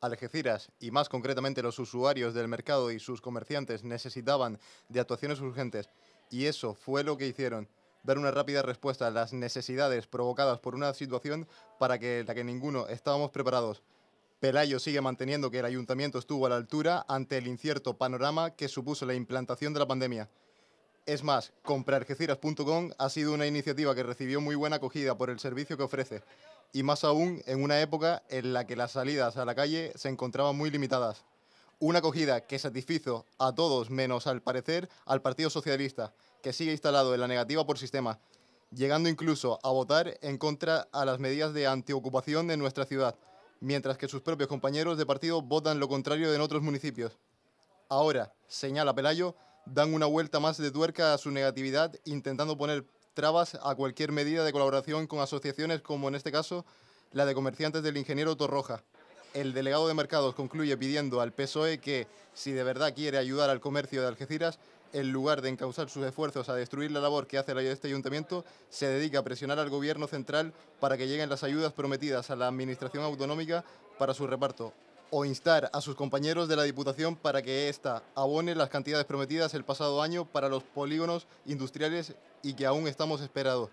Algeciras y más concretamente los usuarios del mercado y sus comerciantes necesitaban de actuaciones urgentes y eso fue lo que hicieron dar una rápida respuesta a las necesidades provocadas por una situación para que la que ninguno estábamos preparados. Pelayo sigue manteniendo que el ayuntamiento estuvo a la altura ante el incierto panorama que supuso la implantación de la pandemia. Es más, comprargeciras.com ha sido una iniciativa que recibió muy buena acogida por el servicio que ofrece, y más aún en una época en la que las salidas a la calle se encontraban muy limitadas. Una acogida que satisfizo a todos menos al parecer al Partido Socialista, que sigue instalado en la negativa por sistema, llegando incluso a votar en contra a las medidas de antiocupación de nuestra ciudad, mientras que sus propios compañeros de partido votan lo contrario en otros municipios. Ahora, señala Pelayo, dan una vuelta más de tuerca a su negatividad, intentando poner trabas a cualquier medida de colaboración con asociaciones como en este caso la de comerciantes del ingeniero Torroja. El delegado de mercados concluye pidiendo al PSOE que, si de verdad quiere ayudar al comercio de Algeciras, en lugar de encauzar sus esfuerzos a destruir la labor que hace este ayuntamiento, se dedica a presionar al gobierno central para que lleguen las ayudas prometidas a la administración autonómica para su reparto o instar a sus compañeros de la Diputación para que ésta abone las cantidades prometidas el pasado año para los polígonos industriales y que aún estamos esperados.